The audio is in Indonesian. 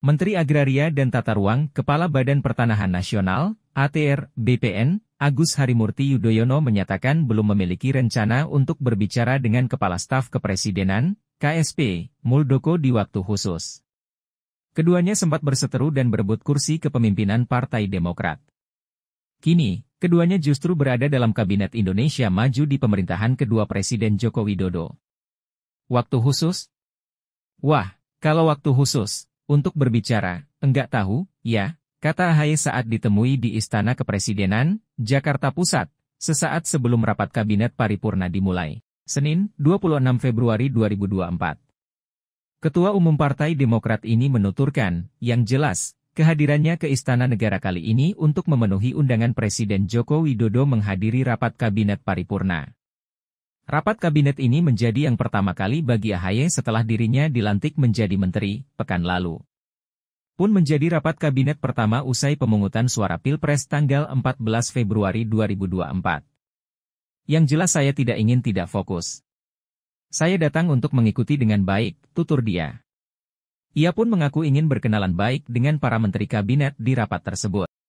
Menteri Agraria dan Tata Ruang, Kepala Badan Pertanahan Nasional, ATR, BPN, Agus Harimurti Yudhoyono menyatakan belum memiliki rencana untuk berbicara dengan Kepala Staf Kepresidenan, KSP, Muldoko di waktu khusus. Keduanya sempat berseteru dan berebut kursi kepemimpinan Partai Demokrat. Kini, keduanya justru berada dalam Kabinet Indonesia Maju di pemerintahan kedua Presiden Joko Widodo. Waktu khusus? Wah, kalau waktu khusus, untuk berbicara. Enggak tahu, ya, kata Ahaye saat ditemui di Istana Kepresidenan, Jakarta Pusat, sesaat sebelum rapat kabinet paripurna dimulai. Senin, 26 Februari 2024. Ketua Umum Partai Demokrat ini menuturkan, yang jelas, kehadirannya ke Istana Negara kali ini untuk memenuhi undangan Presiden Joko Widodo menghadiri rapat kabinet paripurna. Rapat kabinet ini menjadi yang pertama kali bagi AHY setelah dirinya dilantik menjadi menteri pekan lalu. Pun menjadi rapat kabinet pertama usai pemungutan suara Pilpres tanggal 14 Februari 2024. Yang jelas saya tidak ingin tidak fokus. Saya datang untuk mengikuti dengan baik, tutur dia. Ia pun mengaku ingin berkenalan baik dengan para menteri kabinet di rapat tersebut.